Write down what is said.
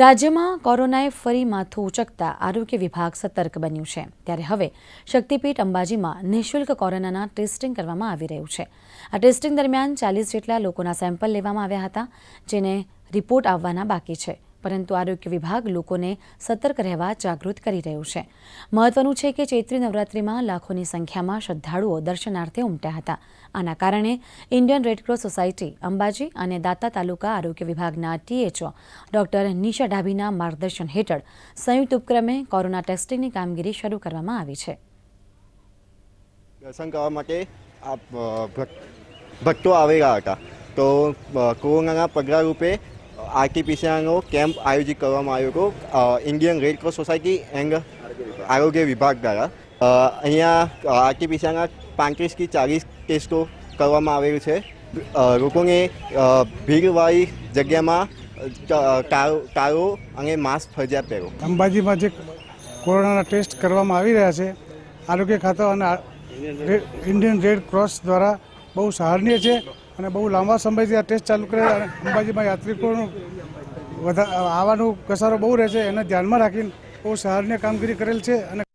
રાજ્યમાં કોરોનાએ ફરી માથું ઉચકતા આરોગ્ય વિભાગ સતર્ક બન્યું છે ત્યારે હવે શક્તિપીઠ અંબાજીમાં નિઃશુલ્ક કોરોનાના ટેસ્ટિંગ કરવામાં આવી રહ્યું છે આ ટેસ્ટિંગ દરમિયાન ચાલીસ જેટલા લોકોના સેમ્પલ લેવામાં આવ્યા હતા જેને રિપોર્ટ આવવાના બાકી છે પરંતુ આરોગ્ય વિભાગ લોકોને સતર્ક રહેવા જાગૃત કરી રહ્યું છે મહત્વનું છે કે ચૈત્રી નવરાત્રિમાં લાખોની સંખ્યામાં શ્રદ્ધાળુઓ દર્શનાર્થે ઉમટ્યા હતા આના કારણે ઇન્ડિયન રેડક્રોસ સોસાયટી અંબાજી અને દાતા તાલુકા આરોગ્ય વિભાગના ટીએચઓ ડોક્ટર નિશા ડાભીના માર્ગદર્શન હેઠળ સંયુક્ત ઉપક્રમે કોરોના ટેસ્ટિંગની કામગીરી શરૂ કરવામાં આવી છે દર્શન કરવા માટે આ ભક્તો આવેલા હતા તો કોરોનાના પગલા રૂપે આરટીપીસીઆરનો કેમ્પ આયોજિત કરવામાં આવ્યો હતો ઇન્ડિયન રેડક્રોસ સોસાયટી એન્ડ આરોગ્ય વિભાગ દ્વારા અહીંયા આરટીપીસીઆરના કે ચાલીસ ટેસ્ટો કરવામાં આવેલ છે લોકોને ભીડવાળી જગ્યામાં ટાળો અને માસ્ક ફરજિયાત પહેરો અંબાજીમાં જે કોરોનાના ટેસ્ટ કરવામાં આવી રહ્યા છે આરોગ્ય ખાતા અને ઇન્ડિયન રેડ ક્રોસ દ્વારા બહુ સહારનીય છે અને બહુ લાંબા સમયથી આ ટેસ્ટ ચાલુ કરે અને અંબાજીમાં યાત્રિકોનું વધા આવવાનું કસારો બહુ રહે છે એને ધ્યાનમાં રાખીને બહુ સહારની કામગીરી કરેલ છે અને